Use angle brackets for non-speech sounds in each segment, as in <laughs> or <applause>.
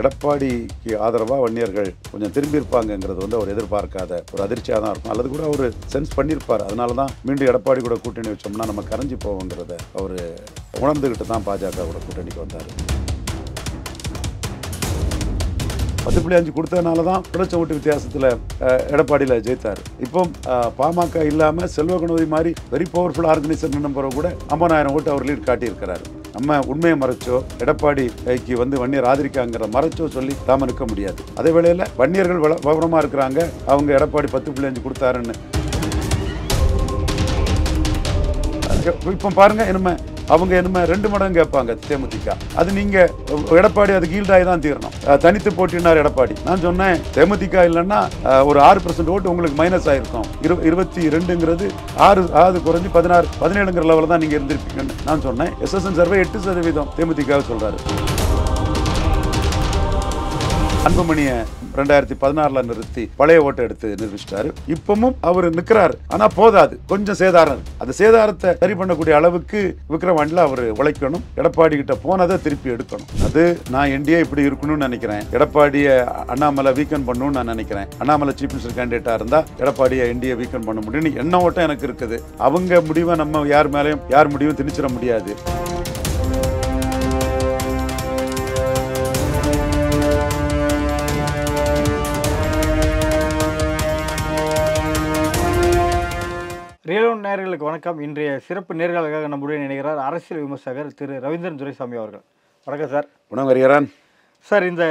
எடப்பாடிக்கு ஆதரவாக வன்னியர்கள் கொஞ்சம் திரும்பியிருப்பாங்கிறது வந்து அவர் எதிர்பார்க்காத ஒரு அதிர்ச்சியாக தான் இருக்கும் அல்லது கூட அவர் சென்ஸ் பண்ணியிருப்பார் அதனால தான் மீண்டும் எடப்பாடி கூட கூட்டணி வச்சோம்னா நம்ம கரைஞ்சி போவோங்கிறத அவர் உணர்ந்துக்கிட்டு தான் பாஜகவோட கூட்டணிக்கு வந்தார் பத்து புள்ளி அஞ்சு கொடுத்ததுனால தான் புரட்சி ஓட்டு வித்தியாசத்தில் எடப்பாடியில் ஜெயித்தார் இப்போ பாமக இல்லாமல் செல்வகுணவதி மாதிரி வெரி பவர்ஃபுல் ஆர்கனைசர் நம்புறவங்க கூட ஐம்பதாயிரம் ஓட்டு அவர் லீட் காட்டியிருக்கிறார் நம்ம உண்மையை மறைச்சோ எடப்பாடி கைக்கு வந்து வன்னியர் ஆதரிக்காங்கிற மறைச்சோ சொல்லி தாம இருக்க முடியாது அதே வேளையில் வன்னியர்கள் விவரமாக இருக்கிறாங்க அவங்க எடப்பாடி பத்து புள்ளி அஞ்சு கொடுத்தாருன்னு இப்போ பாருங்க நம்ம அவங்க என்ன ரெண்டு மடங்கு கேட்பாங்க தேமுதிக அது நீங்க எடப்பாடி அது கீழ்டாகி தான் தீரணும் தனித்து போட்டினார் எடப்பாடி நான் சொன்னேன் தேமுதிக இல்லைன்னா ஒரு ஆறு பர்சன்ட் ஓட்டு உங்களுக்கு மைனஸ் ஆயிருக்கும் இருபத்தி ரெண்டுங்கிறது ஆறு ஆறு குறைஞ்சி பதினாறு பதினேழுங்கிற லெவலில் தான் நீங்க இருந்திருப்பீங்கன்னு நான் சொன்னேன் எஸ்எஸ்என் சர்வே எட்டு சதவீதம் தேமுதிக சொல்றாரு அன்புமணியை ரெண்டாயிரத்தி பதினாறுல நிறுத்தி பழைய ஓட்டை எடுத்து நிரூபிச்சிட்டாரு இப்பவும் அவர் நிற்கிறாரு ஆனா போதாது கொஞ்சம் சேதாரம் அந்த சேதாரத்தை சரி பண்ணக்கூடிய அளவுக்கு விக்ரவாண்டில அவர் உழைக்கணும் எடப்பாடி கிட்ட போனதை திருப்பி எடுக்கணும் அது நான் என்டிஏ இப்படி இருக்கணும்னு நினைக்கிறேன் எடப்பாடியை அண்ணாமலை வீக்கன் பண்ணணும்னு நான் நினைக்கிறேன் அண்ணாமலை சீஃப் மினிஸ்டர் கேண்டிடேட்டா இருந்தா எடப்பாடியை என்டிஏ வீக்கன் பண்ண முடியும்னு என்ன ஓட்டம் எனக்கு இருக்குது அவங்க முடிவை நம்ம யார் மேலேயும் யார் முடிவும் திணிச்சிட முடியாது ரேலோன் நேர்களுக்கு வணக்கம் இன்றைய சிறப்பு நேர்களுக்காக நம்முடைய நினைக்கிறார் அரசியல் விமர்சகர் திரு ரவீந்திரன் துரைசாமி அவர்கள் வணக்கம் சார் வணக்கம் வருகிறான் சார் இந்த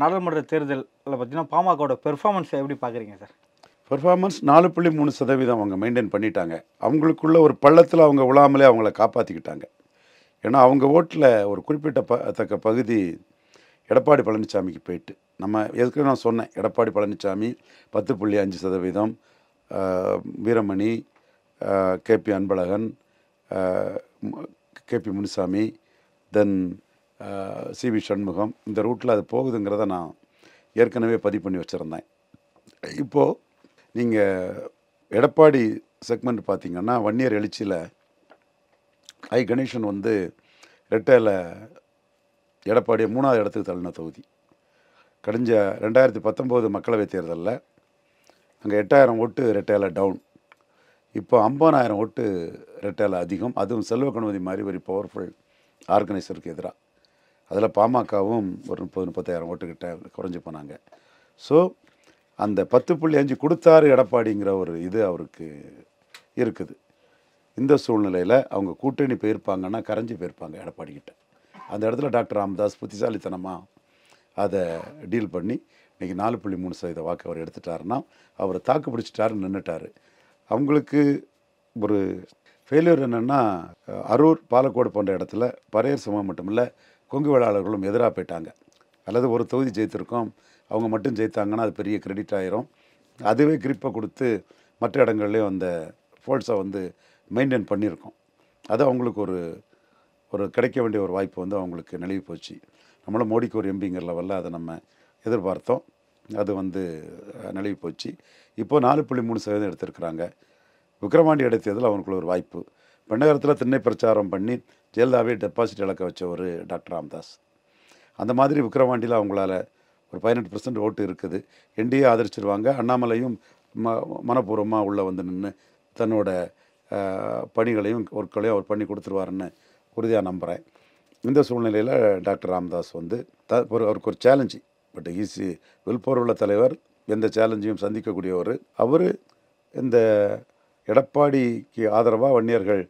நாடாளுமன்ற தேர்தலில் பார்த்தீங்கன்னா பாமகவோட பெர்ஃபார்மன்ஸ் எப்படி பார்க்குறீங்க சார் பெர்ஃபார்மன்ஸ் நாலு புள்ளி மூணு சதவீதம் அவங்க மெயின்டைன் பண்ணிட்டாங்க அவங்களுக்குள்ள ஒரு பள்ளத்தில் அவங்க உழாமலே அவங்கள காப்பாற்றிக்கிட்டாங்க ஏன்னா அவங்க ஓட்டில் ஒரு குறிப்பிட்ட தக்க பகுதி எடப்பாடி பழனிசாமிக்கு போயிட்டு நம்ம எதுக்கு நான் சொன்னேன் எடப்பாடி பழனிசாமி பத்து புள்ளி அஞ்சு சதவீதம் Veeramani KP Anbazhagan K P Munusamy தென் சி வி சண்முகம் இந்த ரூட்டில் அது போகுதுங்கிறத நான் ஏற்கனவே பதிவு பண்ணி வச்சுருந்தேன் இப்போது நீங்கள் எடப்பாடி செக்மெண்ட் பார்த்தீங்கன்னா வன்னியர் எழுச்சியில் ஐ கணேசன் வந்து ரெட்டையில் எடப்பாடியை மூணாவது இடத்துக்கு தள்ளின தொகுதி கடிஞ்ச ரெண்டாயிரத்தி பத்தொம்போது மக்களவைத் தேர்தலில் அங்கே எட்டாயிரம் ஓட்டு ரெட்டையில் டவுன் இப்போ ஐம்பதாயிரம் ஓட்டு ரெட்டையில் அதிகம் அதுவும் செல்வ மாதிரி ஒரு பவர்ஃபுல் ஆர்கனைசருக்கு எதிராக அதில் பாமகவும் ஒரு முப்பது முப்பத்தாயிரம் ஓட்டுக்கிட்ட குறைஞ்சி போனாங்க ஸோ அந்த பத்து புள்ளி அஞ்சு கொடுத்தாரு எடப்பாடிங்கிற ஒரு இது அவருக்கு இருக்குது இந்த சூழ்நிலையில் அவங்க கூட்டணி போயிருப்பாங்கன்னா கரைஞ்சி போயிருப்பாங்க எடப்பாடி கிட்ட அந்த இடத்துல டாக்டர் ராமதாஸ் புத்திசாலித்தனமாக அதை டீல் பண்ணி இன்றைக்கி நாலு புள்ளி மூணு சதவீத வாக்கு அவர் எடுத்துட்டாருன்னா அவர் தாக்கு பிடிச்சிட்டாரு நின்றுட்டார் அவங்களுக்கு ஒரு ஃபெயிலியர் என்னென்னா அரூர் பாலக்கோடு போன்ற இடத்துல பரையர் சமூகம் மட்டுமில்லை கொங்கு வேளாளர்களும் எதிராக போயிட்டாங்க அல்லது ஒரு தொகுதி ஜெயித்திருக்கோம் அவங்க மட்டும் ஜெயித்தாங்கன்னா அது பெரிய கிரெடிட் ஆகிரும் அதுவே கிரிப்பை கொடுத்து மற்ற இடங்கள்லேயும் அந்த ஃபோல்ஸை வந்து மெயின்டைன் பண்ணியிருக்கோம் அது அவங்களுக்கு ஒரு ஒரு கிடைக்க வேண்டிய ஒரு வாய்ப்பு வந்து அவங்களுக்கு நிலவி போச்சு நம்மளும் மோடிக்கு ஒரு எம்பிங்கிற லெவலில் அதை நம்ம எதிர்பார்த்தோம் அது வந்து நழுவி போச்சு இப்போது நாலு புள்ளி மூணு சதவீதம் எடுத்திருக்கிறாங்க விக்ரவாண்டி எடுத்ததில் அவனுக்குள்ள ஒரு வாய்ப்பு பெண்ணகரத்தில் திண்ணை பிரச்சாரம் பண்ணி ஜெயலலிதாவே டெபாசிட் இழக்க வச்ச ஒரு டாக்டர் ராம்தாஸ் அந்த மாதிரி விக்ரவாண்டியில் அவங்களால ஒரு பதினெட்டு பர்சன்ட் ஓட்டு இருக்குது என்டிஏ ஆதரிச்சிருவாங்க அண்ணாமலையும் ம மனப்பூர்வமாக உள்ளே வந்து நின்று தன்னோட பணிகளையும் ஒர்க்களையும் அவர் பண்ணி கொடுத்துருவாருன்னு உறுதியாக நம்புகிறேன் இந்த சூழ்நிலையில் டாக்டர் ராமதாஸ் வந்து த ஒரு அவருக்கு ஒரு சேலஞ்சு பட் ஈஸி வெல்பவர் உள்ள தலைவர் எந்த சேலஞ்சையும் சந்திக்கக்கூடியவர் அவர் இந்த எடப்பாடிக்கு ஆதரவாக வன்னியர்கள்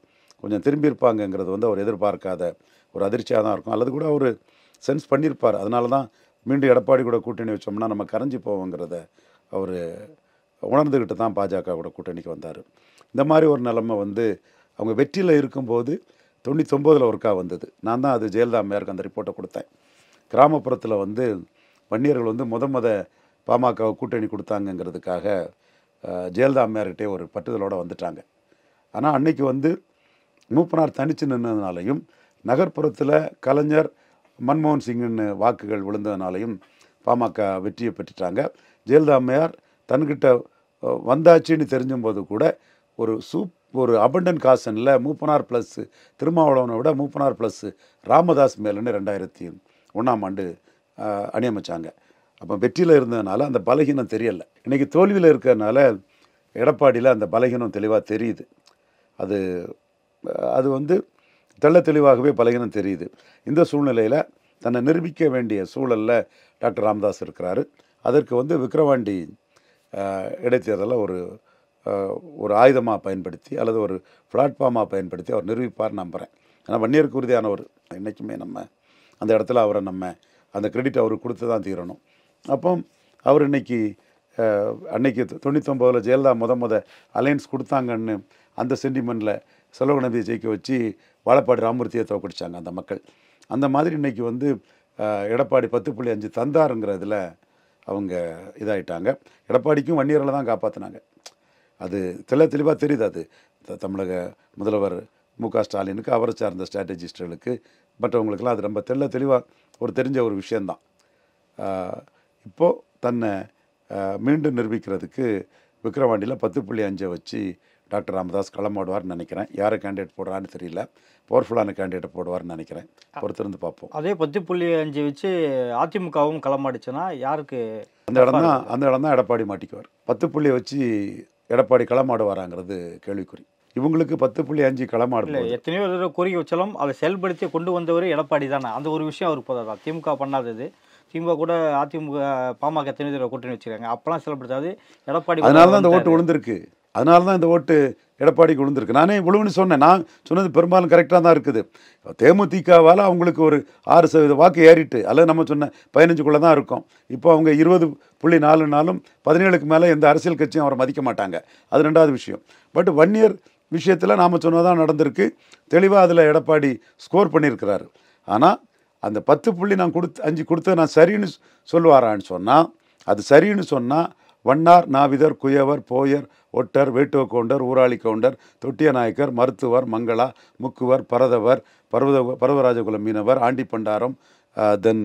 கொஞ்சம் திரும்பியிருப்பாங்கங்கிறது வந்து அவர் எதிர்பார்க்காத ஒரு அதிர்ச்சியாக தான் இருக்கும் அல்லது கூட அவர் சென்ஸ் பண்ணியிருப்பார் அதனால தான் மீண்டும் எடப்பாடி கூட கூட்டணி வச்சோம்னா நம்ம கரைஞ்சி போவோங்கிறத அவர் உணர்ந்துக்கிட்டு தான் பாஜக கூட கூட்டணிக்கு வந்தார் இந்த மாதிரி ஒரு நிலைமை வந்து அவங்க வெற்றியில் இருக்கும்போது தொண்ணூத்தொம்போதில் ஒர்க்காக வந்தது நான் தான் அது ஜெயலலிதா அம்மையாருக்கு அந்த ரிப்போர்ட்டை கொடுத்தேன் கிராமப்புறத்தில் வந்து வன்னியர்கள் வந்து முத முத பாமக கூட்டணி கொடுத்தாங்கங்கிறதுக்காக ஜெயலலிதா அம்மையார்கிட்டே ஒரு பட்டுதலோடு வந்துட்டாங்க ஆனால் அன்னைக்கு வந்து மூப்பனார் தனித்து நின்றதுனாலையும் நகர்ப்புறத்தில் கலைஞர் மன்மோகன் சிங்கின்னு வாக்குகள் விழுந்ததுனாலையும் பாமக வெற்றியை பெற்றுட்டாங்க ஜெயலலிதா அம்மையார் தன்கிட்ட வந்தாச்சுன்னு தெரிஞ்சும்போது கூட ஒரு சூப் ஒரு அபண்டன் காசனில் மூப்பனார் ப்ளஸ்ஸு திருமாவளவனை விட மூப்பனார் ப்ளஸ்ஸு ராமதாஸ் மேலன்னு ரெண்டாயிரத்தி ஒன்றாம் ஆண்டு அணியமைச்சாங்க அப்போ வெற்றியில் இருந்ததுனால அந்த பலகீனம் தெரியலை இன்றைக்கி தோல்வியில் இருக்கிறதுனால எடப்பாடியில் அந்த பலகீனம் தெளிவாக தெரியுது அது அது வந்து தெள்ள தெளிவாகவே பலகீனம் தெரியுது இந்த சூழ்நிலையில் தன்னை நிரூபிக்க வேண்டிய சூழலில் டாக்டர் ராமதாஸ் இருக்கிறாரு அதற்கு வந்து விக்ரவாண்டி இடைத்தேர்தலை ஒரு ஒரு ஆயுதமாக பயன்படுத்தி அல்லது ஒரு பிளாட்ஃபார்மாக பயன்படுத்தி அவர் நிரூபிப்பார் நம்புகிறேன் ஏன்னா வன்னியருக்கு குருதியானவர் என்றைக்குமே நம்ம அந்த இடத்துல அவரை நம்ம அந்த கிரெடிட் அவருக்கு கொடுத்து தான் தீரணும் அப்போ அவர் இன்றைக்கி அன்னைக்கு தொண்ணூத்தொம்பதில் ஜெயலலிதா முத முத அலையன்ஸ் கொடுத்தாங்கன்னு அந்த சென்டிமெண்டில் செலவுகணதியை ஜெயிக்க வச்சு வாழப்பாடி ராமூர்த்தியை தோக்கடிச்சாங்க அந்த மக்கள் அந்த மாதிரி இன்றைக்கி வந்து எடப்பாடி பத்து புள்ளி அஞ்சு தந்தாருங்கிறதுல அவங்க இதாகிட்டாங்க எடப்பாடிக்கும் வன்னியரில் தான் காப்பாற்றினாங்க அது தெல தெளிவாக தெரியுது அது தமிழக முதல்வர் மு க ஸ்டாலினுக்கு அவரை சார்ந்த ஸ்ட்ராட்டஜிஸ்டுகளுக்கு மற்றவங்களுக்கெல்லாம் அது ரொம்ப தெல்ல தெளிவாக ஒரு தெரிஞ்ச ஒரு விஷயந்தான் இப்போது தன்னை மீண்டும் நிரூபிக்கிறதுக்கு விக்ரவாண்டியில் பத்து புள்ளி அஞ்சை வச்சு டாக்டர் ராமதாஸ் களமாடுவார்னு நினைக்கிறேன் யாரை கேண்டிடேட் போடுறான்னு தெரியல பவர்ஃபுல்லான கேண்டிடேட் போடுவார்னு நினைக்கிறேன் பொறுத்திருந்து பார்ப்போம் அதே பத்து புள்ளி அஞ்சு வச்சு அதிமுகவும் களமாடிச்சுன்னா யாருக்கு அந்த இடம் தான் அந்த இடம் தான் எடப்பாடி மாட்டிக்குவார் பத்து புள்ளியை வச்சு எடப்பாடி களமாடுவாராங்கிறது கேள்விக்குறி இவங்களுக்கு பத்து புள்ளி அஞ்சு களமாடு எத்தனையோ கோரிக்கை வச்சாலும் அதை செயல்படுத்தி கொண்டு வந்தவர் எடப்பாடி தானே அந்த ஒரு விஷயம் அவருக்கு போதாது திமுக பண்ணாதது திமுக கூட அதிமுக பாமக எத்தனை தடவை கூட்டணி வச்சுருக்காங்க அப்போலாம் செயல்படுத்தாது எடப்பாடி அதனால தான் இந்த ஓட்டு விழுந்திருக்கு அதனால தான் இந்த ஓட்டு எடப்பாடிக்கு விழுந்திருக்கு நானே விழுவுன்னு சொன்னேன் நான் சொன்னது பெரும்பாலும் கரெக்டாக தான் இருக்குது தேமுதிகவால் அவங்களுக்கு ஒரு ஆறு சதவீத வாக்கு ஏறிட்டு அல்லது நம்ம சொன்ன பதினஞ்சுக்குள்ளே தான் இருக்கும் இப்போ அவங்க இருபது புள்ளி நாலுனாலும் பதினேழுக்கு மேலே எந்த அரசியல் கட்சியும் அவரை மதிக்க மாட்டாங்க அது ரெண்டாவது விஷயம் பட் ஒன் இயர் விஷயத்தில் நாம் சொன்னதான் நடந்திருக்கு தெளிவாக அதில் எடப்பாடி ஸ்கோர் பண்ணியிருக்கிறாரு ஆனால் அந்த பத்து புள்ளி நான் கொடுத்து அஞ்சு கொடுத்து நான் சரின்னு சொல்லுவாரான்னு சொன்னால் அது சரின்னு சொன்னால் வண்ணார் நாவிதர் குயவர் போயர் ஒட்டர் வேட்டுவ கவுண்டர் ஊராளி கவுண்டர் தொட்டிய நாயக்கர் மருத்துவர் மங்களா முக்குவர் பரதவர் பர்வத பர்வராஜகுல மீனவர் ஆண்டி பண்டாரம் தென்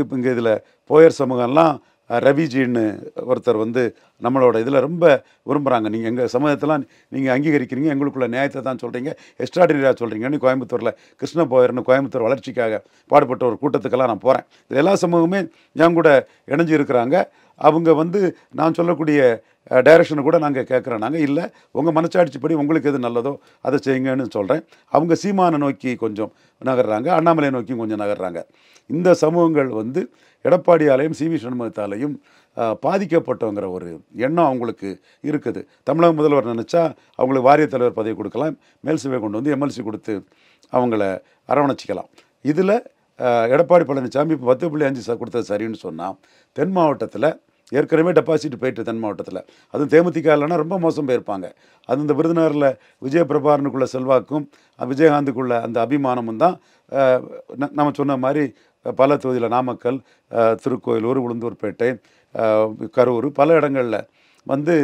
இப்போ இங்கே இதில் போயர் சமூகம்லாம் ரவிஜின்னு ஒருத்தர் வந்து நம்மளோட இதில் ரொம்ப விரும்புகிறாங்க நீங்கள் எங்கள் சமூகத்தெல்லாம் நீங்கள் அங்கீகரிக்கிறீங்க எங்களுக்குள்ள நியாயத்தை தான் சொல்கிறீங்க எக்ஸ்ட்ராடினரியாக சொல்கிறீங்கன்னு கோயம்புத்தூரில் கிருஷ்ண போயர்னு கோயம்புத்தூர் வளர்ச்சிக்காக பாடுபட்ட ஒரு கூட்டத்துக்கெல்லாம் நான் போகிறேன் இது எல்லா சமூகமே என் கூட இணைஞ்சு இருக்கிறாங்க அவங்க வந்து நான் சொல்லக்கூடிய டைரக்ஷனை கூட நாங்கள் கேட்குறோம் நாங்கள் இல்லை உங்கள் படி உங்களுக்கு எது நல்லதோ அதை செய்யுங்கன்னு சொல்கிறேன் அவங்க சீமானை நோக்கி கொஞ்சம் நகர்றாங்க அண்ணாமலை நோக்கியும் கொஞ்சம் நகர்றாங்க இந்த சமூகங்கள் வந்து எடப்பாடியாலையும் சி வி சண்முகத்தாலையும் பாதிக்கப்பட்டவங்கிற ஒரு எண்ணம் அவங்களுக்கு இருக்குது தமிழக முதல்வர் நினச்சா அவங்களுக்கு வாரியத் தலைவர் பதவி கொடுக்கலாம் மேல்சபை கொண்டு வந்து எம்எல்சி கொடுத்து அவங்கள அரவணைச்சிக்கலாம் இதில் எடப்பாடி பழனிசாமி இப்போ பத்து புள்ளி அஞ்சு கொடுத்தது சரின்னு சொன்னால் தென் மாவட்டத்தில் ஏற்கனவே டெபாசிட் போயிட்டு தென் மாவட்டத்தில் அதுவும் தேமுதிக இல்லைன்னா ரொம்ப மோசம் போயிருப்பாங்க அது இந்த விருதுநகரில் விஜயபிரபாரனுக்குள்ள செல்வாக்கும் விஜயகாந்துக்குள்ள அந்த அபிமானமும் தான் நம்ம சொன்ன மாதிரி பல தொகுதியில் நாமக்கல் திருக்கோயிலூர் உளுந்தூர்பேட்டை கரூர் பல இடங்களில் வந்து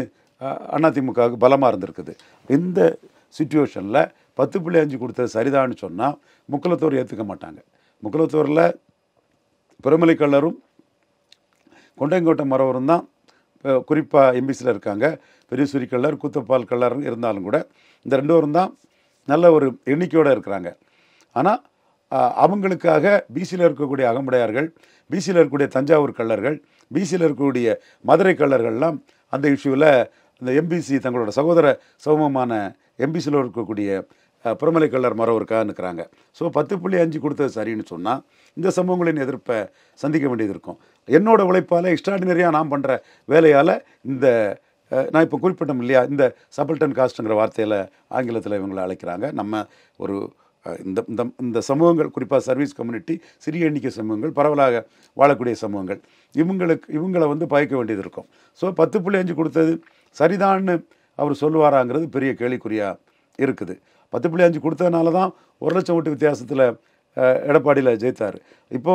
அதிமுகவுக்கு பலமாக இருந்திருக்குது இந்த சுச்சுவேஷனில் பத்து புள்ளி அஞ்சு கொடுத்தது சரிதான்னு சொன்னால் முக்கலத்தூர் ஏற்றுக்க மாட்டாங்க முக்கலத்தூரில் பெருமலை கல்லரும் கொண்டைங்கோட்டை மரவரும் தான் குறிப்பாக எம்பிசியில் இருக்காங்க பெரியசூரி கல்லர் கூத்தப்பால் கல்லர் இருந்தாலும் கூட இந்த ரெண்டோரும் தான் நல்ல ஒரு எண்ணிக்கையோடு இருக்கிறாங்க ஆனால் அவங்களுக்காக பிசியில் இருக்கக்கூடிய அகமுடையார்கள் பிசியில் இருக்கக்கூடிய தஞ்சாவூர் கல்லர்கள் பிசியில் இருக்கக்கூடிய மதுரை கல்லர்கள்லாம் அந்த இஷ்யூவில் இந்த எம்பிசி தங்களோட சகோதர சௌமமான எம்பிசியில் இருக்கக்கூடிய புறமலை கல்லர் மரம் இருக்கிறாங்க ஸோ பத்து புள்ளி அஞ்சு கொடுத்தது சரின்னு சொன்னால் இந்த சம்பவங்களின் எதிர்ப்பை சந்திக்க வேண்டியது இருக்கும் என்னோட உழைப்பால் எக்ஸ்ட்ராடினரியாக நான் பண்ணுற வேலையால் இந்த நான் இப்போ குறிப்பிட்டோம் இல்லையா இந்த சபல்டன் காஸ்ட்டுங்கிற வார்த்தையில் ஆங்கிலத்தில் இவங்களை அழைக்கிறாங்க நம்ம ஒரு இந்த இந்த இந்த சமூகங்கள் குறிப்பாக சர்வீஸ் கம்யூனிட்டி சிறிய எண்ணிக்கை சமூகங்கள் பரவலாக வாழக்கூடிய சமூகங்கள் இவங்களுக்கு இவங்களை வந்து பயக்க வேண்டியது இருக்கும் ஸோ பத்து புள்ளி அஞ்சு கொடுத்தது சரிதான்னு அவர் சொல்லுவாராங்கிறது பெரிய கேள்விக்குறியாக இருக்குது பத்து புள்ளி அஞ்சு கொடுத்ததுனால தான் ஒரு லட்சம் ஓட்டு வித்தியாசத்தில் எடப்பாடியில் ஜெயித்தார் இப்போ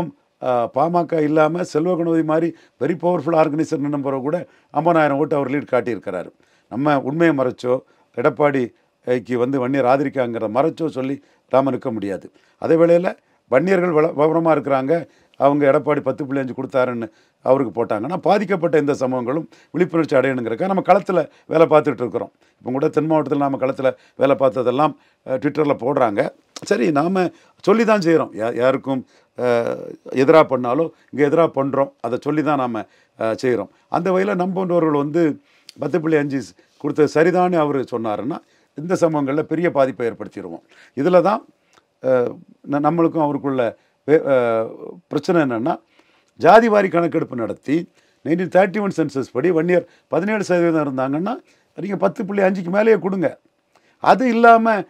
பாமக இல்லாமல் செல்வ கணபதி மாதிரி வெரி பவர்ஃபுல் ஆர்கனைசர் நம்பரை கூட ஐம்பதாயிரம் ஓட்டு அவர் லீட் காட்டியிருக்கிறாரு நம்ம உண்மையை மறைச்சோ எடப்பாடிக்கு வந்து வன்னியர் ஆதரிக்காங்கிற மறைச்சோ சொல்லி நாம் இருக்க முடியாது அதே வேளையில் வன்னியர்கள் வள விவரமாக இருக்கிறாங்க அவங்க எடப்பாடி பத்து புள்ளி அஞ்சு கொடுத்தாருன்னு அவருக்கு போட்டாங்கன்னா பாதிக்கப்பட்ட இந்த சமூகங்களும் விழிப்புணர்ச்சி அடையணுங்கிறக்க நம்ம களத்தில் வேலை பார்த்துட்டு இருக்கிறோம் இப்போ கூட தென் மாவட்டத்தில் நாம் களத்தில் வேலை பார்த்ததெல்லாம் ட்விட்டரில் போடுறாங்க சரி நாம் சொல்லி தான் செய்கிறோம் யா யாருக்கும் எதிராக பண்ணாலும் இங்கே எதிராக பண்ணுறோம் அதை சொல்லி தான் நாம் செய்கிறோம் அந்த வகையில் நம்பன்றவர்கள் வந்து பத்து புள்ளி அஞ்சு கொடுத்தது சரிதான்னு அவர் சொன்னாருன்னா இந்த சமூகங்களில் பெரிய பாதிப்பை ஏற்படுத்திடுவோம் இதில் தான் நம்மளுக்கும் அவருக்குள்ள பிரச்சனை என்னென்னா ஜாதி வாரி கணக்கெடுப்பு நடத்தி நைன்டீன் தேர்ட்டி ஒன் சென்சஸ் படி ஒன் இயர் பதினேழு சதவீதம் இருந்தாங்கன்னா நீங்கள் பத்து புள்ளி அஞ்சுக்கு மேலேயே கொடுங்க அது இல்லாமல்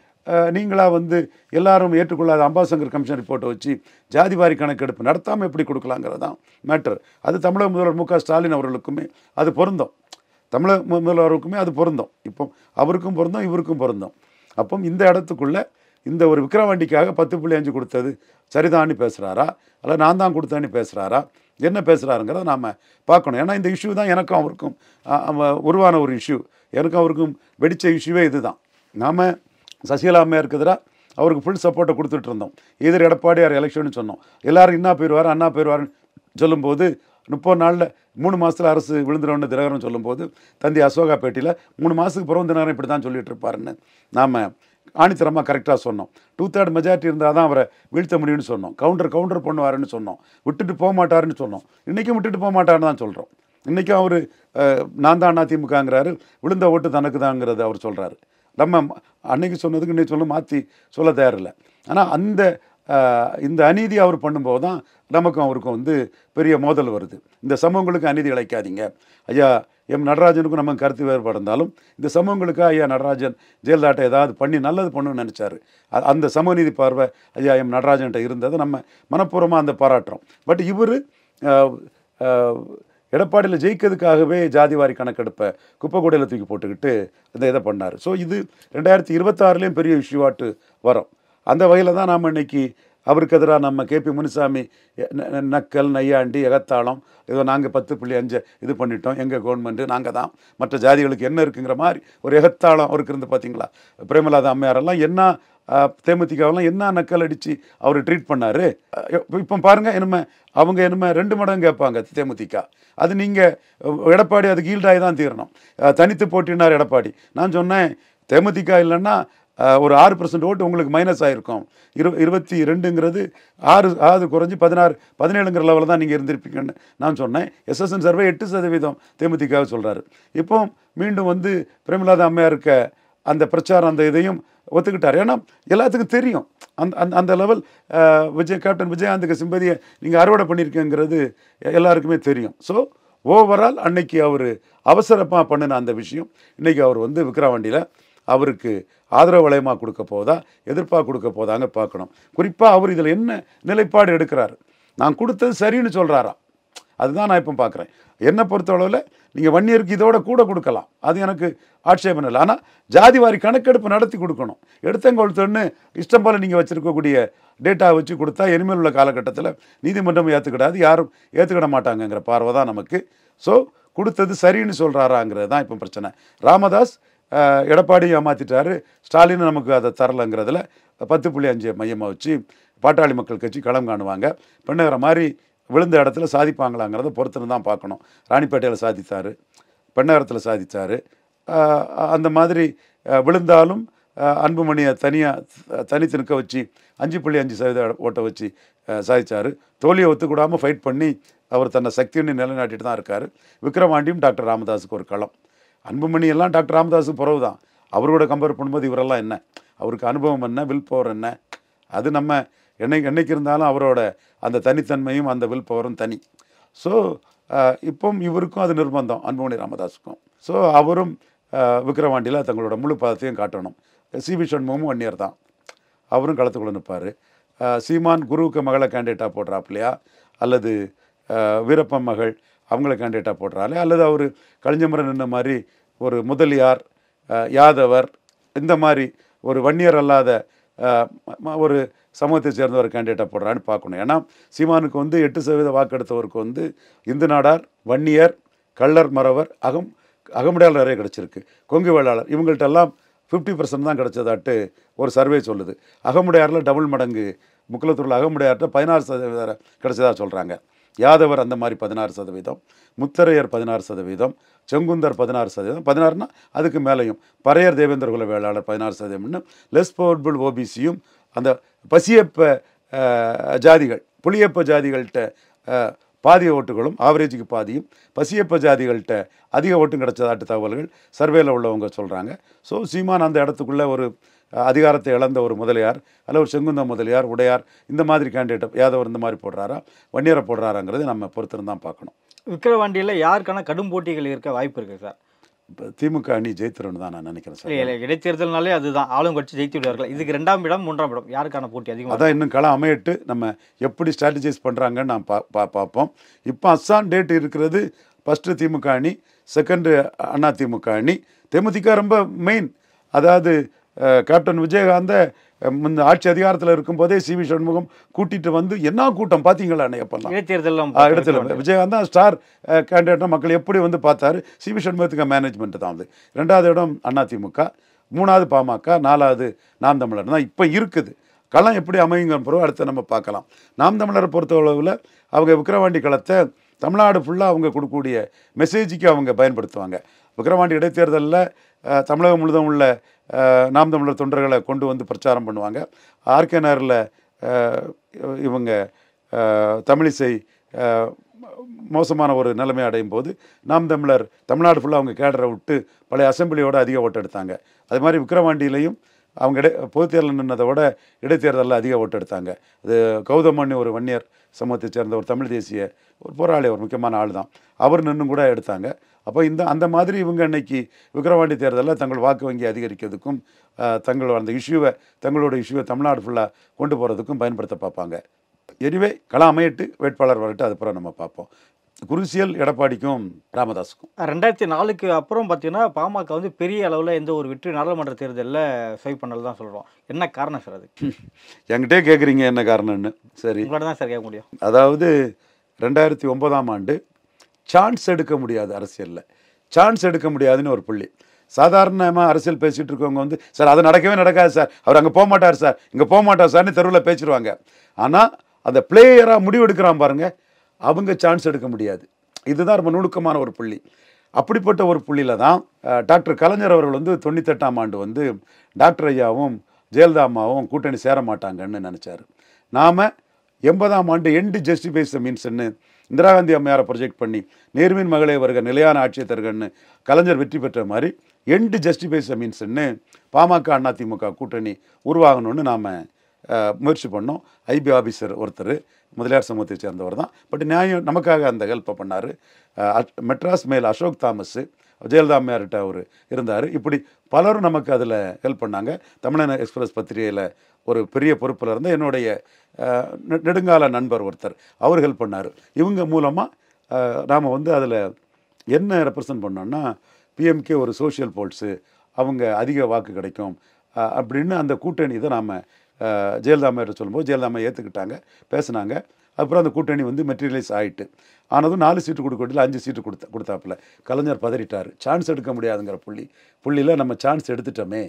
நீங்களாக வந்து எல்லாரும் ஏற்றுக்கொள்ளாத அம்பாசங்கர் கமிஷன் ரிப்போர்ட்டை வச்சு ஜாதி வாரி கணக்கெடுப்பு நடத்தாமல் எப்படி கொடுக்கலாங்கிறது தான் மேட்ரு அது தமிழக முதல்வர் மு க ஸ்டாலின் அவர்களுக்குமே அது பொருந்தும் தமிழக முதல்வருக்குமே அது பொருந்தும் இப்போ அவருக்கும் பொருந்தும் இவருக்கும் பொருந்தும் அப்போ இந்த இடத்துக்குள்ளே இந்த ஒரு விக்ரவாண்டிக்காக பத்து புள்ளி அஞ்சு கொடுத்தது சரிதான்னு பேசுகிறாரா அல்ல நான் தான் கொடுத்தேன்னு பேசுகிறாரா என்ன பேசுகிறாருங்கிறத நாம் பார்க்கணும் ஏன்னா இந்த இஷ்யூ தான் எனக்கும் அவருக்கும் உருவான ஒரு இஷ்யூ எனக்கும் அவருக்கும் வெடித்த இஷ்யூவே இது தான் நாம் சசிகலா அம்மையாருக்கு அவருக்கு ஃபுல் சப்போர்ட்டை கொடுத்துட்டு இருந்தோம் எதிர் எடப்பாடியார் எலெக்ஷன் சொன்னோம் எல்லோரும் இன்னா போயிடுவார் அண்ணா போயிடுவாருன்னு சொல்லும்போது முப்பது நாளில் மூணு மாதத்தில் அரசு விழுந்துடணும்னு தினகரன் சொல்லும்போது தந்தி அசோகா பேட்டியில் மூணு மாதத்துக்கு பிறகு தினகரன் இப்படி தான் சொல்லிகிட்டு இருப்பாருன்னு நாம் ஆணித்தரமாக கரெக்டாக சொன்னோம் டூ தேர்ட் மெஜாரிட்டி இருந்தால் தான் அவரை வீழ்த்த முடியும்னு சொன்னோம் கவுண்டர் கவுண்டர் பண்ணுவாருன்னு சொன்னோம் விட்டுட்டு போக மாட்டாருன்னு சொன்னோம் இன்றைக்கும் விட்டுட்டு போக மாட்டாருன்னு தான் சொல்கிறோம் இன்றைக்கும் அவர் நான் தான் அதிமுகங்கிறாரு விழுந்த ஓட்டு தனக்கு தாங்கிறது அவர் சொல்கிறாரு நம்ம அன்னைக்கு சொன்னதுக்கு இன்னைக்கு சொல்ல மாற்றி சொல்ல தயாரில்லை ஆனால் அந்த இந்த அநீதி அவர் பண்ணும்போது தான் நமக்கும் அவருக்கும் வந்து பெரிய மோதல் வருது இந்த சமூகங்களுக்கு அநீதி இழைக்காதீங்க ஐயா எம் நடராஜனுக்கும் நம்ம கருத்து வேறுபாடு இருந்தாலும் இந்த சமூகங்களுக்காக ஐயா நடராஜன் ஜெயலலிதாட்டை ஏதாவது பண்ணி நல்லது பண்ணணும்னு நினச்சார் அந்த சமநீதி பார்வை ஐயா எம் நடராஜன்கிட்ட இருந்ததை நம்ம மனப்பூர்வமாக அந்த பாராட்டுறோம் பட் இவர் எடப்பாடியில் ஜெயிக்கிறதுக்காகவே ஜாதிவாரி கணக்கெடுப்பை குப்பைக்கூடையில் தூக்கி போட்டுக்கிட்டு இந்த இதை பண்ணார் ஸோ இது ரெண்டாயிரத்தி இருபத்தாறுலேயும் பெரிய இஷ்யூவாட்டு வரும் அந்த வகையில் தான் நாம் இன்றைக்கி அவருக்கு எதிராக நம்ம கேபி முனுசாமி நக்கல் நையாண்டி எகத்தாளம் ஏதோ நாங்கள் பத்து புள்ளி அஞ்சு இது பண்ணிட்டோம் எங்கள் கவர்மெண்ட்டு நாங்கள் தான் மற்ற ஜாதிகளுக்கு என்ன இருக்குங்கிற மாதிரி ஒரு எகத்தாளம் அவருக்கு இருந்து பார்த்தீங்களா பிரேமலாத அம்மையாரெல்லாம் என்ன தேமுதிகாவெல்லாம் என்ன நக்கல் அடித்து அவர் ட்ரீட் பண்ணார் இப்போ பாருங்கள் என்னமே அவங்க என்னமே ரெண்டு மடம் கேட்பாங்க தேமுதிக அது நீங்கள் எடப்பாடி அதுக்கு ஈல்டாகி தான் தீரணும் தனித்து போட்டினார் எடப்பாடி நான் சொன்னேன் தேமுதிக இல்லைன்னா ஒரு ஆறு பர்சன்ட் ஓட்டு உங்களுக்கு மைனஸ் ஆகிருக்கும் இரு இருபத்தி ரெண்டுங்கிறது ஆறு ஆறு குறைஞ்சி பதினாறு பதினேழுங்கிற லெவலில் தான் நீங்கள் இருந்திருப்பீங்கன்னு நான் சொன்னேன் எஸ்எஸ்என் சர்வே எட்டு சதவீதம் தேமுதிகாவை சொல்கிறாரு இப்போ மீண்டும் வந்து பிரேமலாத அம்மையாக இருக்க அந்த பிரச்சாரம் அந்த இதையும் ஒத்துக்கிட்டார் ஏன்னா எல்லாத்துக்கும் தெரியும் அந்த அந்த அந்த லெவல் விஜய் கேப்டன் விஜயகாந்துக்கு சிம்பதியை நீங்கள் அறுவடை பண்ணியிருக்கேங்கிறது எல்லாருக்குமே தெரியும் ஸோ ஓவரால் அன்னைக்கு அவர் அவசரமாக பண்ணின அந்த விஷயம் இன்றைக்கி அவர் வந்து விக்ரவாண்டியில் அவருக்கு ஆதரவு வளையமாக கொடுக்க போதா எதிர்ப்பாக கொடுக்க போதாங்க பார்க்கணும் குறிப்பாக அவர் இதில் என்ன நிலைப்பாடு எடுக்கிறாரு நான் கொடுத்தது சரின்னு சொல்கிறாரா அதுதான் நான் இப்போ பார்க்குறேன் என்னை பொறுத்தளவில் நீங்கள் வன்னியருக்கு இதோட கூட கொடுக்கலாம் அது எனக்கு ஆட்சேபம் இல்லை ஆனால் ஜாதி வாரி கணக்கெடுப்பு நடத்தி கொடுக்கணும் எடுத்தங்கொழுத்தன்னு இஷ்டம் போல் நீங்கள் வச்சுருக்கக்கூடிய டேட்டா வச்சு கொடுத்தா இனிமேல் உள்ள காலகட்டத்தில் நீதிமன்றம் ஏற்றுக்கிடாது யாரும் ஏற்றுக்கிட மாட்டாங்கங்கிற பார்வை தான் நமக்கு ஸோ கொடுத்தது சரின்னு சொல்கிறாராங்கிறது தான் இப்போ பிரச்சனை ராமதாஸ் எடப்பாடி ஏமாற்றிட்டாரு ஸ்டாலின் நமக்கு அதை தரலைங்கிறதுல பத்து புள்ளி அஞ்சு மையமாக வச்சு பாட்டாளி மக்கள் கட்சி களம் காணுவாங்க பெண்ணகர மாதிரி விழுந்த இடத்துல சாதிப்பாங்களாங்கிறத பொறுத்துன்னு தான் பார்க்கணும் ராணிப்பேட்டையில் சாதித்தார் பெண்ணகரத்தில் சாதித்தார் அந்த மாதிரி விழுந்தாலும் அன்புமணியை தனியாக தனித்து நிற்க வச்சு அஞ்சு புள்ளி அஞ்சு சதவீத ஓட்டை வச்சு சாதித்தார் தோழியை ஒத்துக்கூடாமல் ஃபைட் பண்ணி அவர் தன்னை சக்தியுன்னு நிலைநாட்டிட்டு தான் இருக்கார் விக்ரமாண்டியும் டாக்டர் ராமதாஸுக்கு ஒரு களம் அன்புமணி எல்லாம் டாக்டர் ராமதாஸ் புறவு தான் அவரோட கம்பேர் பண்ணும்போது இவரெல்லாம் என்ன அவருக்கு அனுபவம் என்ன வில் பவர் என்ன அது நம்ம என்னை என்னைக்கு இருந்தாலும் அவரோட அந்த தனித்தன்மையும் அந்த வில் பவரும் தனி ஸோ இப்போ இவருக்கும் அது நிர்பந்தம் அன்புமணி ராமதாஸுக்கும் ஸோ அவரும் விக்ரவாண்டியில் தங்களோட முழு பதத்தையும் காட்டணும் சிபி சண்முகமும் ஒன்னியர் தான் அவரும் களத்துக்குள்ள நிற்பார் சீமான் குருவுக்கு மகளை கேண்டிடேட்டாக போடுறாப்லையா அல்லது வீரப்பன் மகள் அவங்கள கேண்டிடேட்டாக போடுறாலே அல்லது அவர் கழிஞ்சமரம் நின்ன மாதிரி ஒரு முதலியார் யாதவர் இந்த மாதிரி ஒரு வன்னியர் அல்லாத ஒரு சமூகத்தை சேர்ந்த ஒரு கேண்டிடேட்டாக போடுறான்னு பார்க்கணும் ஏன்னா சீமானுக்கு வந்து எட்டு சதவீத வாக்கெடுத்தவருக்கு வந்து இந்து நாடார் வன்னியர் கள்ளர் மறவர் அகம் அகமுடையாளர் நிறைய கிடச்சிருக்கு கொங்கு வேளாளர் இவங்கள்ட்ட ஃபிஃப்டி பர்சன்ட் தான் கிடச்சதாட்டு ஒரு சர்வே சொல்லுது அகமுடையாரில் டபுள் மடங்கு முக்கியத்துவத்தில் அகமுடையார்கிட்ட பதினாறு சதவீதம் கிடச்சதாக சொல்கிறாங்க யாதவர் அந்த மாதிரி பதினாறு சதவீதம் முத்தரையர் பதினாறு சதவீதம் செங்குந்தர் பதினாறு சதவீதம் பதினாறுனா அதுக்கு மேலேயும் பறையர் தேவேந்திர குல வேளாளர் பதினாறு சதவீதம்னு லெஸ் பவர்புல் ஓபிசியும் அந்த பசியப்ப ஜாதிகள் புளியப்ப ஜாதிகள்கிட்ட பாதி ஓட்டுகளும் ஆவரேஜுக்கு பாதியும் பசியப்ப ஜாதிகள்கிட்ட அதிக ஓட்டும் கிடச்சதாட்டு தகவல்கள் சர்வேல உள்ளவங்க சொல்கிறாங்க ஸோ சீமான் அந்த இடத்துக்குள்ளே ஒரு அதிகாரத்தை இழந்த ஒரு முதலியார் அல்ல ஒரு செங்குந்த முதலியார் உடையார் இந்த மாதிரி கேண்டிடேட் யாதவர் இந்த மாதிரி போடுறாரா வன்னியரை போடுறாராங்கிறது நம்ம பொறுத்திருந்தான் பார்க்கணும் விக்கிரவாண்டியில் யாருக்கான கடும் போட்டிகள் இருக்க வாய்ப்பு இருக்குது சார் இப்போ திமுக அணி ஜெயித்திரன்னு தான் நான் நினைக்கிறேன் சார் இடைத்தேர்தல்னாலே அதுதான் ஆளும் கட்சி ஜெயித்து விடுவார்கள் இதுக்கு ரெண்டாம் இடம் மூன்றாம் இடம் யாருக்கான போட்டி அதிகம் அதான் இன்னும் களம் அமையிட்டு நம்ம எப்படி ஸ்ட்ராட்டஜைஸ் பண்ணுறாங்கன்னு நான் பா பா பார்ப்போம் இப்போ அஸ்ஸாம் டேட் இருக்கிறது ஃபஸ்ட்டு திமுக அணி செகண்டு அதிமுக அணி தேமுதிக ரொம்ப மெயின் அதாவது கேப்டன் விஜயகாந்தை இந்த ஆட்சி அதிகாரத்தில் இருக்கும்போதே சி வி சண்முகம் கூட்டிகிட்டு வந்து என்ன கூட்டம் பார்த்தீங்களா அப்பெல்லாம் இடைத்தேர்தலாம் விஜயகாந்த் தான் ஸ்டார் கேண்டிடேட்டாக மக்கள் எப்படி வந்து பார்த்தாரு சி வி சண்முகத்துக்கு மேனேஜ்மெண்ட் தான் வந்து ரெண்டாவது இடம் அதிமுக மூணாவது பாமக நாலாவது நாம் தமிழர் தான் இப்போ இருக்குது களம் எப்படி அமையுங்கிறப்போ அடுத்து நம்ம பார்க்கலாம் நாம் தமிழரை பொறுத்த அளவில் அவங்க விக்கிரவாண்டி களத்தை தமிழ்நாடு ஃபுல்லாக அவங்க கொடுக்கக்கூடிய மெசேஜுக்கு அவங்க பயன்படுத்துவாங்க விக்கிரவாண்டி இடைத்தேர்தலில் தமிழகம் முழுதும் உள்ள நாம் தமிழர் தொண்டர்களை கொண்டு வந்து பிரச்சாரம் பண்ணுவாங்க ஆர்கே நகரில் இவங்க தமிழிசை மோசமான ஒரு நிலைமை அடையும் போது நாம் தமிழர் தமிழ்நாடு ஃபுல்லாக அவங்க கேடரை விட்டு பழைய அசம்பிளியோடு அதிக ஓட்டு எடுத்தாங்க அது மாதிரி விக்ரவாண்டியிலையும் அவங்க இடை பொதுத்தேர்தல் நின்றதை விட இடைத்தேர்தலில் அதிக ஓட்டு எடுத்தாங்க அது கௌதமணி ஒரு வன்னியர் சமூகத்தைச் சேர்ந்த ஒரு தமிழ் தேசிய ஒரு போராளி ஒரு முக்கியமான ஆள் தான் அவர் நின்று கூட எடுத்தாங்க அப்போ இந்த அந்த மாதிரி இவங்க அன்னைக்கு விக்கிரவாண்டி தேர்தலில் தங்கள் வாக்கு வங்கி அதிகரிக்கிறதுக்கும் தங்களோட அந்த இஷ்யூவை தங்களோட இஷ்யூவை தமிழ்நாடு ஃபுல்லாக கொண்டு போகிறதுக்கும் பயன்படுத்த பார்ப்பாங்க எனிவே களம் அமையிட்டு வேட்பாளர் வரட்டு அதுக்கப்புறம் நம்ம பார்ப்போம் குருசியல் எடப்பாடிக்கும் ராமதாஸுக்கும் ரெண்டாயிரத்தி நாலுக்கு அப்புறம் பார்த்தீங்கன்னா பாமக வந்து பெரிய அளவில் எந்த ஒரு வெற்றி நாடாளுமன்ற தேர்தலில் சை பண்ணல் தான் சொல்கிறோம் என்ன காரணம் சார் அது <laughs> என்கிட்டே கேட்குறீங்க என்ன காரணம்னு சரி உங்கள்ட்ட தான் சார் கேட்க முடியும் அதாவது ரெண்டாயிரத்தி ஒன்பதாம் ஆண்டு சான்ஸ் எடுக்க முடியாது அரசியலில் சான்ஸ் எடுக்க முடியாதுன்னு ஒரு புள்ளி சாதாரணமாக அரசியல் பேசிகிட்டு இருக்கவங்க வந்து சார் அது நடக்கவே நடக்காது சார் அவர் அங்கே போக மாட்டார் சார் இங்கே போக மாட்டார் சார்னு தெருவில் பேசிடுவாங்க ஆனால் அந்த பிளேயராக முடிவெடுக்கிறான் பாருங்கள் அவங்க சான்ஸ் எடுக்க முடியாது இதுதான் ரொம்ப நுணுக்கமான ஒரு புள்ளி அப்படிப்பட்ட ஒரு புள்ளியில் தான் டாக்டர் கலைஞர் அவர்கள் வந்து தொண்ணூத்தெட்டாம் ஆண்டு வந்து டாக்டர் ஐயாவும் ஜெயலலிதா அம்மாவும் கூட்டணி சேர மாட்டாங்கன்னு நினச்சார் நாம் எண்பதாம் ஆண்டு எண்டு ஜஸ்டிஃபைஸ் மீன்ஸ்ன்னு இந்திரா காந்தி அம்மையாரை ப்ரொஜெக்ட் பண்ணி நேர்மின் மகளே வருக நிலையான ஆட்சியை தருகன்னு கலைஞர் வெற்றி பெற்ற மாதிரி எண்டு ஜஸ்டிஃபைஸ் மீன்ஸ்ன்னு பாமக அதிமுக கூட்டணி உருவாகணும்னு நாம் முயற்சி பண்ணோம் ஐபி ஆஃபீஸர் ஒருத்தர் முதலியார் சமூகத்தை சேர்ந்தவர் தான் பட் நியாயம் நமக்காக அந்த ஹெல்ப்பை பண்ணார் மெட்ராஸ் மேல் அசோக் தாமஸ் ஜெயலலிதா அம்மையார்கிட்ட அவர் இருந்தார் இப்படி பலரும் நமக்கு அதில் ஹெல்ப் பண்ணாங்க தமிழக எக்ஸ்பிரஸ் பத்திரிகையில் ஒரு பெரிய பொறுப்பில் இருந்து என்னுடைய நெடுங்கால நண்பர் ஒருத்தர் அவர் ஹெல்ப் பண்ணார் இவங்க மூலமாக நாம் வந்து அதில் என்ன ரெப்ரசன்ட் பண்ணோன்னா பிஎம்கே ஒரு சோஷியல் போல்ஸு அவங்க அதிக வாக்கு கிடைக்கும் அப்படின்னு அந்த கூட்டணி இதை நாம் ஜெயலலிதாமையிட்ட சொல்லும்போது ஜெயலலிதாமை ஏற்றுக்கிட்டாங்க பேசினாங்க அப்புறம் அந்த கூட்டணி வந்து மெட்டீரியலைஸ் ஆகிட்டு ஆனதும் நாலு சீட்டு கொடுக்கல அஞ்சு சீட்டு கொடுத்த கொடுத்தாப்புல கலைஞர் பதறிட்டார் சான்ஸ் எடுக்க முடியாதுங்கிற புள்ளி புள்ளியில் நம்ம சான்ஸ் எடுத்துட்டோமே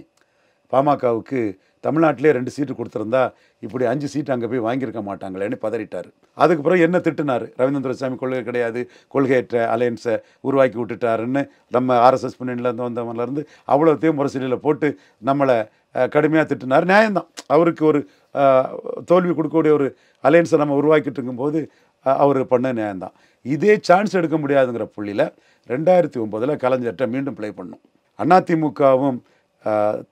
பாமகவுக்கு தமிழ்நாட்டிலே ரெண்டு சீட்டு கொடுத்துருந்தா இப்படி அஞ்சு சீட்டு அங்கே போய் வாங்கியிருக்க மாட்டாங்களேன்னு பதறிட்டார் அதுக்கு பிறகு என்ன திட்டினார் ரவீந்திரசாமி கொள்கை கிடையாது கொள்கையற்ற அலையன்ஸை உருவாக்கி விட்டுட்டாருன்னு நம்ம ஆர்எஸ்எஸ் பின்னணியிலேருந்து வந்தவங்கலேருந்து அவ்வளோத்தையும் முரசொலியில் போட்டு நம்மளை கடுமையாக திட்டினார் நியாயம்தான் அவருக்கு ஒரு தோல்வி கொடுக்கக்கூடிய ஒரு அலையன்ஸை நம்ம உருவாக்கிட்டு இருக்கும்போது அவர் பண்ண நியாயம்தான் இதே சான்ஸ் எடுக்க முடியாதுங்கிற புள்ளியில் ரெண்டாயிரத்தி ஒம்போதில் கலைஞர்கிட்ட மீண்டும் ப்ளே பண்ணும் அதிமுகவும்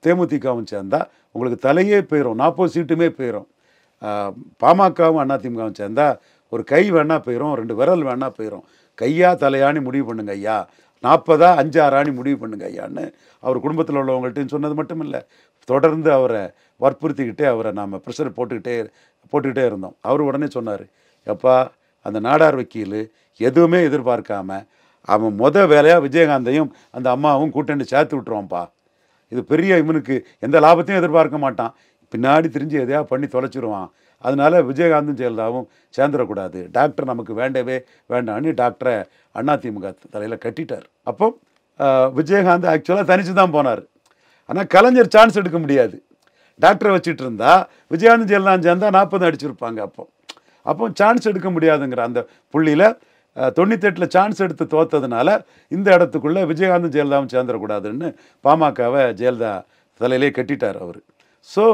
தேமுதிகவும் சேர்ந்தால் உங்களுக்கு தலையே போயிடும் நாற்பது சீட்டுமே போயிடும் பாமகவும் அதிமுகவும் சேர்ந்தால் ஒரு கை வேணால் போயிடும் ரெண்டு விரல் வேணால் போயிடும் கையா தலையானு முடிவு பண்ணுங்க ஐயா நாற்பதா அஞ்சு முடிவு பண்ணுங்க ஐயான்னு அவர் குடும்பத்தில் உள்ளவங்கள்ட்டையும் சொன்னது மட்டும் இல்லை தொடர்ந்து அவரை வற்புறுத்திக்கிட்டே அவரை நாம் ப்ரெஷர் போட்டுக்கிட்டே போட்டுக்கிட்டே இருந்தோம் அவர் உடனே சொன்னார் எப்பா அந்த நாடார் வக்கீல் எதுவுமே எதிர்பார்க்காம அவன் மொதல் வேலையாக விஜயகாந்தையும் அந்த அம்மாவும் கூட்டணி சேர்த்து விட்டுருவான்ப்பா இது பெரிய இவனுக்கு எந்த லாபத்தையும் எதிர்பார்க்க மாட்டான் பின்னாடி தெரிஞ்சு எதையா பண்ணி தொலைச்சிருவான் அதனால் விஜயகாந்தும் ஜெயலலிதாவும் சேர்ந்துடக்கூடாது டாக்டர் நமக்கு வேண்டவே வேண்டாம்னு டாக்டரை அண்ணா திமுக தலையில் கட்டிட்டார் அப்போ விஜயகாந்த் ஆக்சுவலாக தனித்து தான் போனார் ஆனால் கலைஞர் சான்ஸ் எடுக்க முடியாது டாக்டரை வச்சுட்டு இருந்தால் விஜயகாந்த் ஜெயலலிதா சேர்ந்தால் நாற்பது அடிச்சிருப்பாங்க அப்போ அப்போ சான்ஸ் எடுக்க முடியாதுங்கிற அந்த புள்ளியில் தொண்ணூத்தெட்டில் சான்ஸ் எடுத்து தோத்ததுனால இந்த இடத்துக்குள்ளே விஜயகாந்த் ஜெயலலிதாவும் சேர்ந்துடக்கூடாதுன்னு பாமகவை ஜெயலலிதா தலையிலே கட்டிட்டார் அவர் ஸோ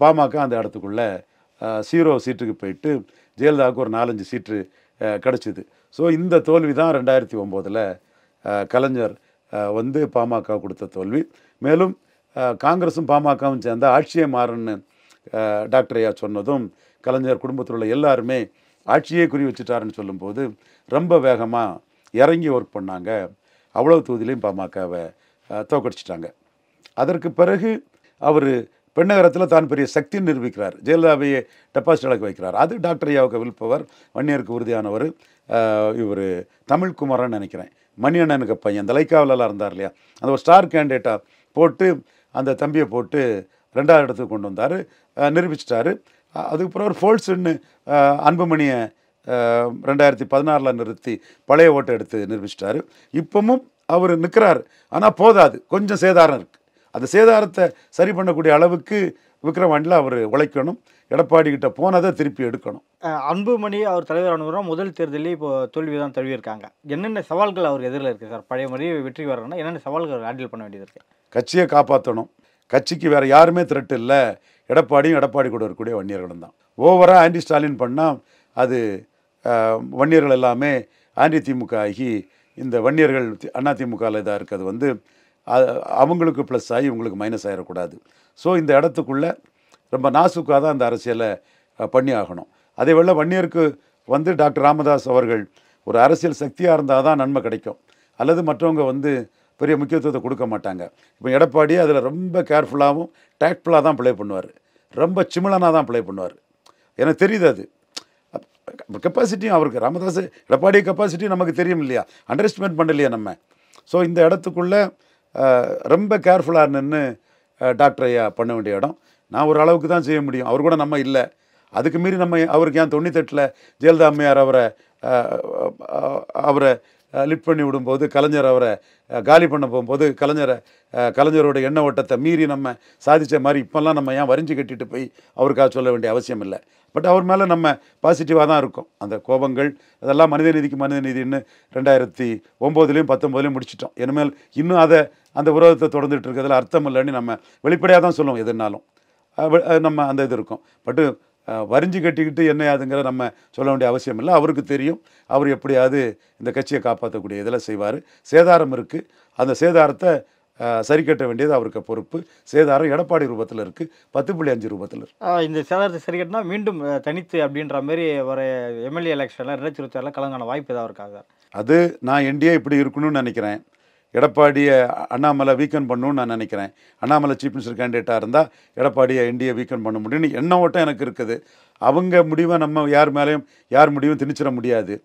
பாமக அந்த இடத்துக்குள்ளே சீரோ சீட்டுக்கு போயிட்டு ஜெயலலிதாவுக்கு ஒரு நாலஞ்சு சீட்டு கிடச்சிது ஸோ இந்த தோல்வி தான் ரெண்டாயிரத்தி ஒம்போதில் கலைஞர் வந்து பாமக கொடுத்த தோல்வி மேலும் காங்கிரஸும் பாமகவும் சேர்ந்தால் ஆட்சியை மாறுன்னு டாக்டர் ஐயா சொன்னதும் கலைஞர் குடும்பத்தில் உள்ள எல்லாருமே ஆட்சியே குறி வச்சுட்டாருன்னு சொல்லும்போது ரொம்ப வேகமாக இறங்கி ஒர்க் பண்ணாங்க அவ்வளோ தொகுதியிலையும் பாமகவை தோக்கடிச்சிட்டாங்க அதற்கு பிறகு அவர் பெண்ணகரத்தில் தான் பெரிய சக்தி நிரூபிக்கிறார் ஜெயலலிதாவையே டெபாசிட் அளக்க வைக்கிறார் அது டாக்டர் ஐயாவுக்கு விழுப்பவர் வன்னியருக்கு உறுதியானவர் இவர் தமிழ்குமாரன்னு நினைக்கிறேன் மணியண்ணனுக்கு பையன் அந்த லைக்காவிலலாம் இருந்தார் இல்லையா அந்த ஒரு ஸ்டார் கேண்டிடேட்டாக போட்டு அந்த தம்பியை போட்டு ரெண்டாவது இடத்துக்கு கொண்டு வந்தார் நிரூபிச்சிட்டாரு அதுக்கு பிறகு ஒரு ஃபோல்ஸ்ன்னு அன்புமணியை ரெண்டாயிரத்தி பதினாறில் நிறுத்தி பழைய ஓட்டை எடுத்து நிரூபிச்சிட்டாரு இப்பவும் அவர் நிற்கிறார் ஆனால் போதாது கொஞ்சம் சேதாரம் இருக்குது அந்த சேதாரத்தை சரி பண்ணக்கூடிய அளவுக்கு விக்ரவாண்டியில் அவர் உழைக்கணும் எடப்பாடி கிட்ட போனதை திருப்பி எடுக்கணும் அன்புமணி அவர் தலைவரான முதல் தேர்தலில் இப்போ தோல்வி தான் தழுவியிருக்காங்க என்னென்ன சவால்கள் அவர் எதிரில் இருக்குது சார் பழைய முறையை வெற்றி வரணும்னா என்னென்ன சவால்கள் ஹேண்டில் பண்ண வேண்டியது இருக்குது கட்சியை காப்பாற்றணும் கட்சிக்கு வேறு யாருமே திரட்டு இல்லை எடப்பாடியும் எடப்பாடி கூட இருக்கக்கூடிய வன்னியர்களும் தான் ஓவராக ஆன்டி ஸ்டாலின் பண்ணால் அது வன்னியர்கள் எல்லாமே ஆண்டி திமுக ஆகி இந்த வன்னியர்கள் அண்ணா அதிமுகவில் இதாக இருக்கிறது வந்து அவங்களுக்கு ப்ளஸ் ஆகி இவங்களுக்கு மைனஸ் ஆகிடக்கூடாது ஸோ இந்த இடத்துக்குள்ளே ரொம்ப நாசுக்காக தான் அந்த அரசியலை பண்ணி ஆகணும் அதே வேளை வன்னியருக்கு வந்து டாக்டர் ராமதாஸ் அவர்கள் ஒரு அரசியல் சக்தியாக இருந்தால் தான் நன்மை கிடைக்கும் அல்லது மற்றவங்க வந்து பெரிய முக்கியத்துவத்தை கொடுக்க மாட்டாங்க இப்போ எடப்பாடி அதில் ரொம்ப கேர்ஃபுல்லாகவும் டேக்ட்ஃபுல்லாக தான் ப்ளே பண்ணுவார் ரொம்ப சிமிலனாக தான் ப்ளே பண்ணுவார் எனக்கு தெரியுது அது கெப்பாசிட்டியும் அவருக்கு ராமதாஸ் எடப்பாடி கெப்பாசிட்டியும் நமக்கு தெரியும் இல்லையா அண்டர் எஸ்டிமேட் பண்ணலையா நம்ம ஸோ இந்த இடத்துக்குள்ளே ரொம்ப கேர்ஃபுல்லாக நின்று டாக்டர் ஐயா பண்ண வேண்டிய இடம் நான் ஒரு அளவுக்கு தான் செய்ய முடியும் அவர் கூட நம்ம இல்லை அதுக்கு மீறி நம்ம அவருக்கு ஏன் தொண்ணூத்தெட்டில் ஜெயலலிதா அம்மையார் அவரை அவரை லிட் பண்ணி விடும்போது கலைஞர் அவரை காலி பண்ண போகும்போது கலைஞரை கலைஞரோட எண்ண ஓட்டத்தை மீறி நம்ம சாதித்த மாதிரி இப்போல்லாம் நம்ம ஏன் வரிஞ்சு கட்டிட்டு போய் அவருக்காக சொல்ல வேண்டிய அவசியம் இல்லை பட் அவர் மேலே நம்ம பாசிட்டிவாக தான் இருக்கும் அந்த கோபங்கள் அதெல்லாம் மனித நீதிக்கு மனித நீதினு ரெண்டாயிரத்தி ஒம்போதுலேயும் பத்தொம்போதுலேயும் முடிச்சிட்டோம் இனிமேல் இன்னும் அதை அந்த விரோதத்தை தொடர்ந்துட்டு இருக்கிறதுல அர்த்தம் இல்லைன்னு நம்ம வெளிப்படையாக தான் சொல்லுவோம் எதுனாலும் நம்ம அந்த இது இருக்கும் பட்டு வரிஞ்சு கட்டிக்கிட்டு என்ன அதுங்கிற நம்ம சொல்ல வேண்டிய அவசியம் இல்லை அவருக்கு தெரியும் அவர் எப்படியாவது இந்த கட்சியை காப்பாற்றக்கூடிய இதெல்லாம் செய்வார் சேதாரம் இருக்குது அந்த சேதாரத்தை சரி கட்ட வேண்டியது அவருக்கு பொறுப்பு சேதாரம் எடப்பாடி ரூபத்தில் இருக்குது பத்து புள்ளி அஞ்சு ரூபத்தில் இருக்குது இந்த சேதாரத்தை சரி கட்டினா மீண்டும் தனித்து அப்படின்ற மாதிரி வர எம்எல்ஏ எலெக்ஷனில் ரெண்டாயிரத்தி இருபத்தி ஆறில் கலங்கான வாய்ப்பு ஏதாவது இருக்காங்க அது நான் என்டிஏ இப்படி இருக்கணும்னு நினைக்கிறேன் எடப்பாடியை அண்ணாமலை வீக்கன் பண்ணுன்னு நான் நினைக்கிறேன் அண்ணாமலை சீஃப் மினிஸ்டர் கேண்டிடேட்டாக இருந்தால் எடப்பாடியை இந்தியை வீக்கன் பண்ண முடியும்னு எண்ண ஓட்டம் எனக்கு இருக்குது அவங்க முடிவை நம்ம யார் மேலேயும் யார் முடிவும் திணிச்சிட முடியாது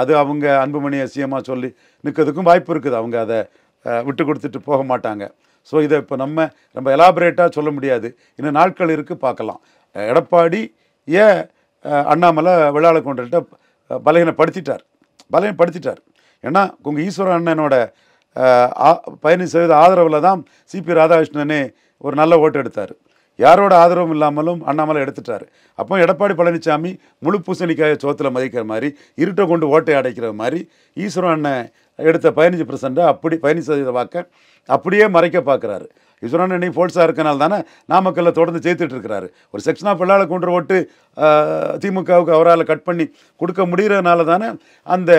அது அவங்க அன்புமணி அசியமாக சொல்லி நிற்கிறதுக்கும் வாய்ப்பு இருக்குது அவங்க அதை விட்டு கொடுத்துட்டு போக மாட்டாங்க ஸோ இதை இப்போ நம்ம ரொம்ப எலாபரேட்டாக சொல்ல முடியாது இன்னும் நாட்கள் இருக்குது பார்க்கலாம் எடப்பாடி ஏன் அண்ணாமலை விழாள கொண்டுகிட்ட பலகீனப்படுத்திட்டார் பலகீனப்படுத்திட்டார் ஏன்னா உங்கள் ஈஸ்வரன் அண்ணனோட பயணி சதவீத ஆதரவில் தான் சிபி ராதாகிருஷ்ணனே ஒரு நல்ல ஓட்டு எடுத்தார் யாரோட ஆதரவும் இல்லாமலும் அண்ணாமலை எடுத்துட்டார் அப்போ எடப்பாடி பழனிசாமி முழு பூசணிக்காய சோத்தில் மதிக்கிற மாதிரி இருட்டை கொண்டு ஓட்டை அடைக்கிற மாதிரி ஈஸ்வரன் அண்ணன் எடுத்த பதினஞ்சு பர்சன்ட்டை அப்படி பதினஞ்சு சதவீத வாக்க அப்படியே மறைக்க பார்க்குறாரு ஈஸ்வரன் அண்ணன் ஃபோல்ஸாக இருக்கனால தானே நாமக்கல்ல தொடர்ந்து ஜெயித்துட்டு இருக்கிறாரு ஒரு ஆஃப் பிள்ளால கொண்டு ஓட்டு திமுகவுக்கு அவரால் கட் பண்ணி கொடுக்க முடிகிறதுனால தானே அந்த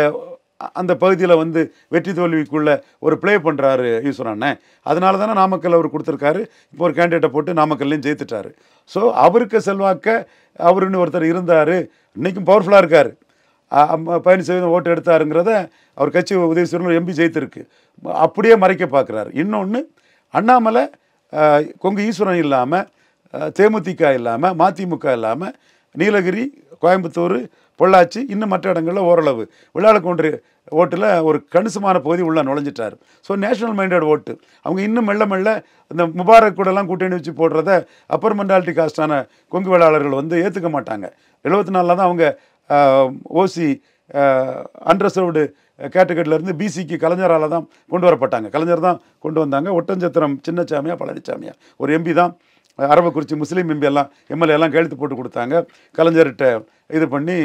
அந்த பகுதியில் வந்து வெற்றி தோல்விக்குள்ளே ஒரு ப்ளே பண்ணுறாரு ஈஸ்வரன் அண்ணன் அதனால தானே நாமக்கல் அவர் கொடுத்துருக்காரு இப்போ ஒரு கேண்டிடேட்டை போட்டு நாமக்கல்லையும் ஜெயித்துட்டாரு ஸோ அவருக்கு செல்வாக்க அவருன்னு ஒருத்தர் இருந்தார் இன்றைக்கும் பவர்ஃபுல்லாக இருக்கார் பயணி சதவீதம் ஓட்டு எடுத்தாருங்கிறத அவர் கட்சி உதவி செய்யணும் எம்பி ஜெயித்திருக்கு அப்படியே மறைக்க பார்க்குறாரு இன்னொன்று அண்ணாமலை கொங்கு ஈஸ்வரன் இல்லாமல் தேமுதிக இல்லாமல் மதிமுக இல்லாமல் நீலகிரி கோயம்புத்தூர் பொள்ளாச்சி இன்னும் மற்ற இடங்களில் ஓரளவு விழாலக்குன்று ஓட்டில் ஒரு கணிசமான பகுதி உள்ளே நுழைஞ்சிட்டார் ஸோ நேஷனல் மைண்டட் ஓட்டு அவங்க இன்னும் மெல்ல மெல்ல இந்த முபாரக் கூடலாம் கூட்டணி வச்சு போடுறத அப்பர் மென்டாலிட்டி காஸ்டான கொங்கு வேளாளர்கள் வந்து ஏற்றுக்க மாட்டாங்க எழுபத்தி நாலில் தான் அவங்க ஓசி அன்ரிசர்வ்டு கேட்டகரியிலேருந்து பிசிக்கு கலைஞரால் தான் கொண்டு வரப்பட்டாங்க கலைஞர் தான் கொண்டு வந்தாங்க ஒட்டஞ்சத்திரம் சின்னச்சாமியா பழனிச்சாமியா ஒரு எம்பி தான் அரபக்குறிச்சி முஸ்லீம் எம்பி எல்லாம் எம்எல்ஏ எல்லாம் கழுத்து போட்டு கொடுத்தாங்க கலைஞர்கிட்ட இது பண்ணி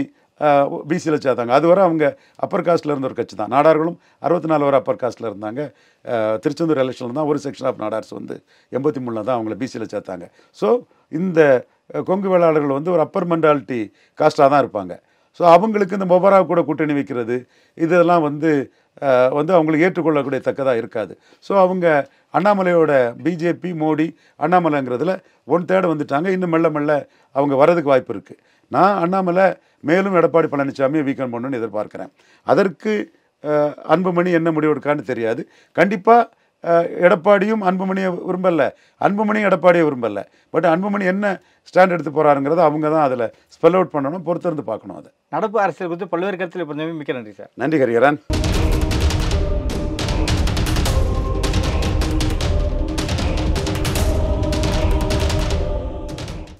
பிசியில் சேர்த்தாங்க அதுவரை அவங்க அப்பர் காஸ்ட்டில் இருந்த ஒரு கட்சி தான் நாடார்களும் அறுபத்தி நாலு வரை அப்பர் காஸ்ட்டில் இருந்தாங்க திருச்செந்தூர் எலெக்ஷனில் தான் ஒரு செக்ஷன் ஆஃப் நாடார்ஸ் வந்து எண்பத்தி மூணில் தான் அவங்கள பிசியில் சேர்த்தாங்க ஸோ இந்த கொங்கு வேளாளர்கள் வந்து ஒரு அப்பர் மென்டாலிட்டி காஸ்ட்டாக தான் இருப்பாங்க ஸோ அவங்களுக்கு இந்த மொபாரா கூட கூட்டணி வைக்கிறது இதெல்லாம் வந்து வந்து அவங்களுக்கு ஏற்றுக்கொள்ளக்கூடிய தக்கதாக இருக்காது ஸோ அவங்க அண்ணாமலையோட பிஜேபி மோடி அண்ணாமலைங்கிறதுல ஒன் தேர்டு வந்துட்டாங்க இன்னும் மெல்ல மெல்ல அவங்க வரதுக்கு வாய்ப்பு இருக்குது நான் அண்ணாமலை மேலும் எடப்பாடி பழனிசாமியை வீக்கன் பண்ணணும்னு எதிர்பார்க்குறேன் அதற்கு அன்புமணி என்ன முடிவு எடுக்கான்னு தெரியாது கண்டிப்பாக எடப்பாடியும் அன்புமணியை விரும்பலை அன்புமணியும் எடப்பாடியை விரும்பலை பட் அன்புமணி என்ன ஸ்டாண்ட் எடுத்து போகிறாருங்கிறத அவங்க தான் அதில் ஸ்பெல் அவுட் பண்ணணும் பொறுத்திருந்து பார்க்கணும் அதை நடப்பு அரசியல் குறித்து பல்வேறு கருத்தில் மிக்க நன்றி சார் நன்றி கரிகரன்